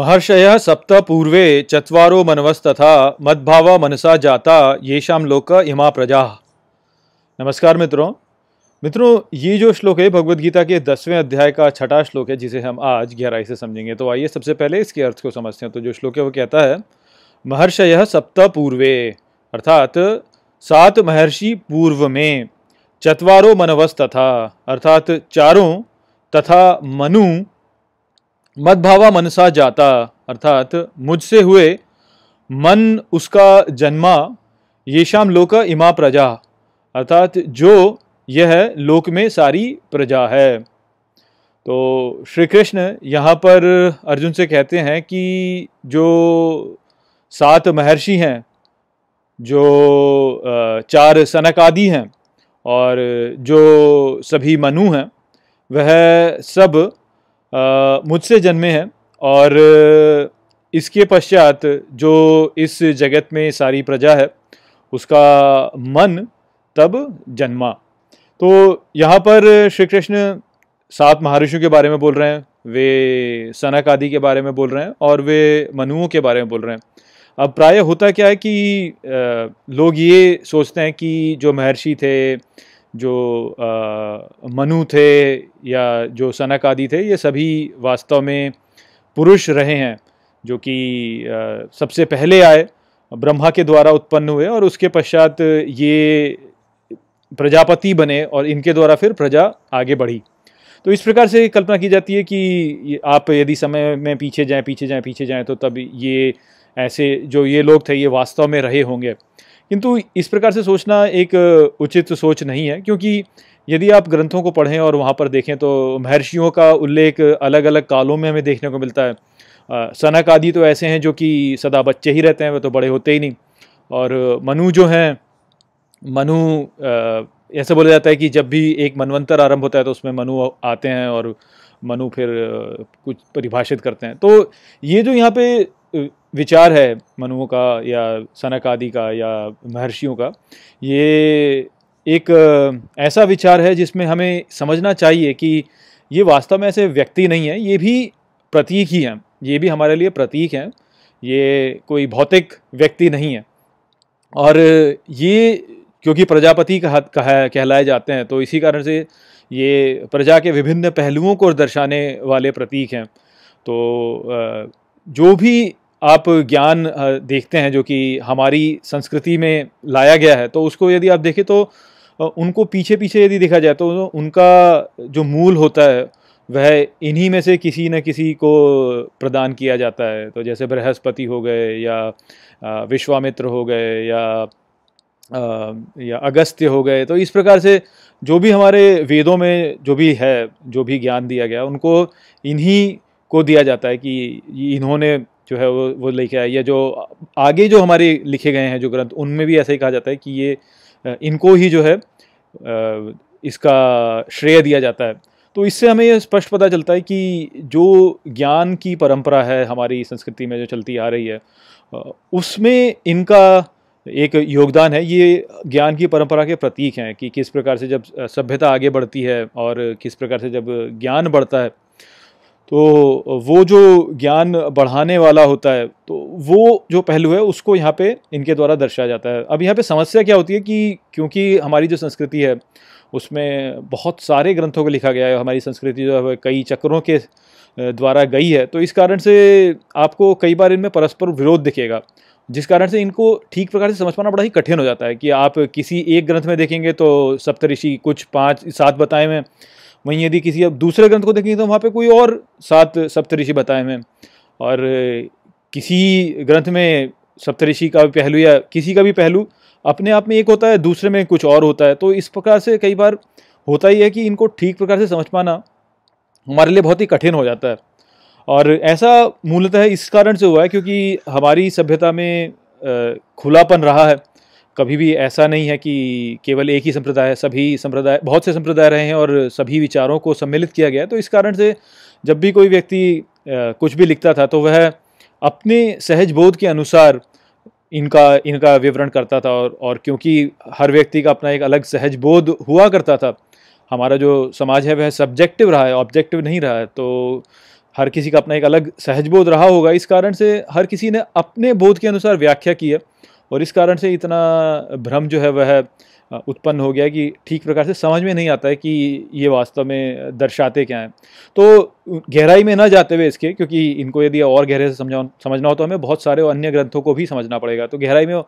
महर्षय सप्त पूर्वे चत्वारो मनवस्तथा मद्भाव मनसा जाता येषाम लोक इमा प्रजा नमस्कार मित्रों मित्रों ये जो श्लोक है भगवत गीता के दसवें अध्याय का छठा श्लोक है जिसे हम आज गहराई से समझेंगे तो आइए सबसे पहले इसके अर्थ को समझते हैं तो जो श्लोक है वो कहता है महर्षय सप्त पूर्वे अर्थात सात महर्षि पूर्व में चत्वारो मनवस्तथा अर्थात चारों तथा मनु मदभावा मनसा जाता अर्थात मुझसे हुए मन उसका जन्मा ये शाम लोक इमा प्रजा अर्थात जो यह लोक में सारी प्रजा है तो श्री कृष्ण यहाँ पर अर्जुन से कहते हैं कि जो सात महर्षि हैं जो चार सनक आदि हैं और जो सभी मनु हैं वह सब मुझसे जन्मे हैं और इसके पश्चात जो इस जगत में सारी प्रजा है उसका मन तब जन्मा तो यहाँ पर श्री कृष्ण सात महर्षियों के बारे में बोल रहे हैं वे सनक आदि के बारे में बोल रहे हैं और वे मनुओं के बारे में बोल रहे हैं अब प्राय होता क्या है कि लोग ये सोचते हैं कि जो महर्षि थे जो आ, मनु थे या जो सनक आदि थे ये सभी वास्तव में पुरुष रहे हैं जो कि सबसे पहले आए ब्रह्मा के द्वारा उत्पन्न हुए और उसके पश्चात ये प्रजापति बने और इनके द्वारा फिर प्रजा आगे बढ़ी तो इस प्रकार से कल्पना की जाती है कि आप यदि समय में पीछे जाएं पीछे जाएं पीछे जाएं तो तब ये ऐसे जो ये लोग थे ये वास्तव में रहे होंगे किंतु इस प्रकार से सोचना एक उचित सोच नहीं है क्योंकि यदि आप ग्रंथों को पढ़ें और वहाँ पर देखें तो महर्षियों का उल्लेख अलग अलग कालों में हमें देखने को मिलता है सनक आदि तो ऐसे हैं जो कि सदा बच्चे ही रहते हैं वह तो बड़े होते ही नहीं और मनु जो हैं मनु ऐसे बोला जाता है कि जब भी एक मनवंतर आरंभ होता है तो उसमें मनु आते हैं और मनु फिर कुछ परिभाषित करते हैं तो ये जो यहाँ पे विचार है मनुओं का या सनक आदि का या महर्षियों का ये एक ऐसा विचार है जिसमें हमें समझना चाहिए कि ये वास्तव में ऐसे व्यक्ति नहीं है ये भी प्रतीक ही हैं ये भी हमारे लिए प्रतीक हैं ये कोई भौतिक व्यक्ति नहीं है और ये क्योंकि प्रजापति कहा कहा कहलाए जाते हैं तो इसी कारण से ये प्रजा के विभिन्न पहलुओं को दर्शाने वाले प्रतीक हैं तो जो भी आप ज्ञान देखते हैं जो कि हमारी संस्कृति में लाया गया है तो उसको यदि आप देखें तो उनको पीछे पीछे यदि देखा जाए तो उनका जो मूल होता है वह इन्हीं में से किसी न किसी को प्रदान किया जाता है तो जैसे बृहस्पति हो गए या विश्वामित्र हो गए या या अगस्त्य हो गए तो इस प्रकार से जो भी हमारे वेदों में जो भी है जो भी ज्ञान दिया गया उनको इन्हीं को दिया जाता है कि इन्होंने जो है वो वो लेके आए या जो आगे जो हमारे लिखे गए हैं जो ग्रंथ उनमें भी ऐसा ही कहा जाता है कि ये इनको ही जो है इसका श्रेय दिया जाता है तो इससे हमें यह स्पष्ट पता चलता है कि जो ज्ञान की परंपरा है हमारी संस्कृति में जो चलती आ रही है उसमें इनका एक योगदान है ये ज्ञान की परंपरा के प्रतीक हैं कि किस प्रकार से जब सभ्यता आगे बढ़ती है और किस प्रकार से जब ज्ञान बढ़ता है तो वो जो ज्ञान बढ़ाने वाला होता है तो वो जो पहलू है उसको यहाँ पे इनके द्वारा दर्शाया जाता है अब यहाँ पे समस्या क्या होती है कि क्योंकि हमारी जो संस्कृति है उसमें बहुत सारे ग्रंथों को लिखा गया है हमारी संस्कृति जो है कई चक्रों के द्वारा गई है तो इस कारण से आपको कई बार इनमें परस्पर विरोध दिखेगा जिस कारण से इनको ठीक प्रकार से समझ पाना बड़ा ही कठिन हो जाता है कि आप किसी एक ग्रंथ में देखेंगे तो सप्तऋषि कुछ पाँच सात बताए हैं वहीं यदि किसी अब दूसरे ग्रंथ को देखेंगे तो वहाँ पे कोई और सात सप्तऋषि बताए हैं और किसी ग्रंथ में सप्तऋषि का भी पहलू या किसी का भी पहलू अपने आप में एक होता है दूसरे में कुछ और होता है तो इस प्रकार से कई बार होता ही है कि इनको ठीक प्रकार से समझ पाना हमारे लिए बहुत ही कठिन हो जाता है और ऐसा मूलतः इस कारण से हुआ है क्योंकि हमारी सभ्यता में खुलापन रहा है कभी भी ऐसा नहीं है कि केवल एक ही संप्रदाय सभी संप्रदाय बहुत से संप्रदाय रहे हैं और सभी विचारों को सम्मिलित किया गया तो इस कारण से जब भी कोई व्यक्ति कुछ भी लिखता था तो वह अपने सहज बोध के अनुसार इनका इनका विवरण करता था और और क्योंकि हर व्यक्ति का अपना एक अलग सहज बोध हुआ करता था हमारा जो समाज है वह सब्जेक्टिव रहा है ऑब्जेक्टिव नहीं रहा है तो हर किसी का अपना एक अलग सहज बोध रहा होगा इस कारण से हर किसी ने अपने बोध के अनुसार व्याख्या की है और इस कारण से इतना भ्रम जो है वह उत्पन्न हो गया कि ठीक प्रकार से समझ में नहीं आता है कि ये वास्तव में दर्शाते क्या हैं तो गहराई में ना जाते हुए इसके क्योंकि इनको यदि और गहरे से समझा समझना हो तो हमें बहुत सारे अन्य ग्रंथों को भी समझना पड़ेगा तो गहराई में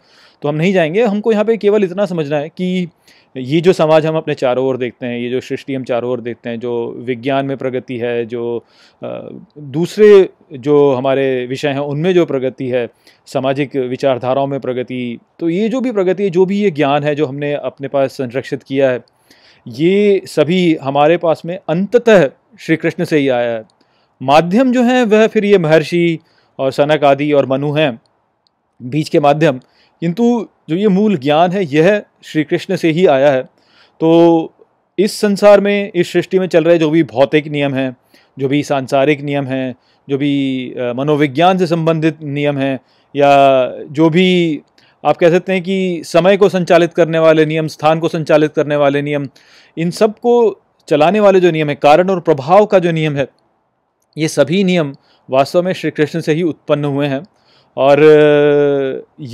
तो हम नहीं जाएंगे हमको यहाँ पे केवल इतना समझना है कि ये जो समाज हम अपने चारों ओर देखते हैं ये जो सृष्टि हम चारों ओर देखते हैं जो विज्ञान में प्रगति है जो दूसरे जो हमारे विषय हैं उनमें जो प्रगति है सामाजिक विचारधाराओं में प्रगति तो ये जो भी प्रगति है जो भी ये ज्ञान है जो हमने अपने पास संरक्षित किया है ये सभी हमारे पास में अंततः श्री कृष्ण से ही आया है माध्यम जो हैं वह फिर ये महर्षि और सनक आदि और मनु हैं बीच के माध्यम किंतु जो ये मूल ज्ञान है यह श्री कृष्ण से ही आया है तो इस संसार में इस सृष्टि में चल रहे जो भी भौतिक नियम हैं जो भी सांसारिक नियम हैं जो भी मनोविज्ञान से संबंधित नियम हैं या जो भी आप कह सकते हैं कि समय को संचालित करने वाले नियम स्थान को संचालित करने वाले नियम इन सब को चलाने वाले जो नियम है कारण और प्रभाव का जो नियम है ये सभी नियम वास्तव में श्री कृष्ण से ही उत्पन्न हुए हैं और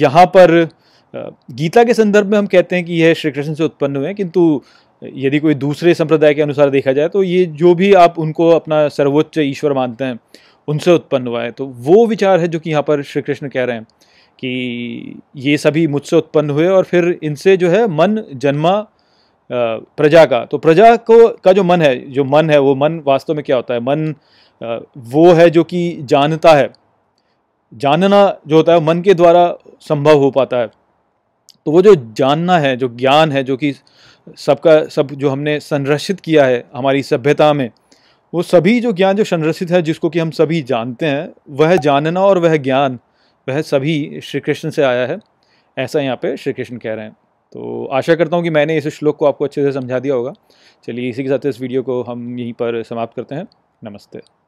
यहाँ पर गीता के संदर्भ में हम कहते हैं कि यह श्री कृष्ण से उत्पन्न हुए हैं किंतु यदि कोई दूसरे संप्रदाय के अनुसार देखा जाए तो ये जो भी आप उनको अपना सर्वोच्च ईश्वर मानते हैं उनसे उत्पन्न हुआ है तो वो विचार है जो कि यहाँ पर श्री कृष्ण कह रहे हैं कि ये सभी मुझसे उत्पन्न हुए और फिर इनसे जो है मन जन्मा प्रजा का तो प्रजा को का जो मन है जो मन है वो मन वास्तव में क्या होता है मन वो है जो कि जानता है जानना जो होता है मन के द्वारा संभव हो पाता है तो वो जो जानना है जो ज्ञान है जो कि सबका सब जो हमने संरक्षित किया है हमारी सभ्यता में वो सभी जो ज्ञान जो संरचित है जिसको कि हम सभी जानते हैं वह जानना और वह ज्ञान वह सभी श्री कृष्ण से आया है ऐसा यहाँ पे श्री कृष्ण कह रहे हैं तो आशा करता हूँ कि मैंने इस श्लोक को आपको अच्छे से समझा दिया होगा चलिए इसी के साथ इस वीडियो को हम यहीं पर समाप्त करते हैं नमस्ते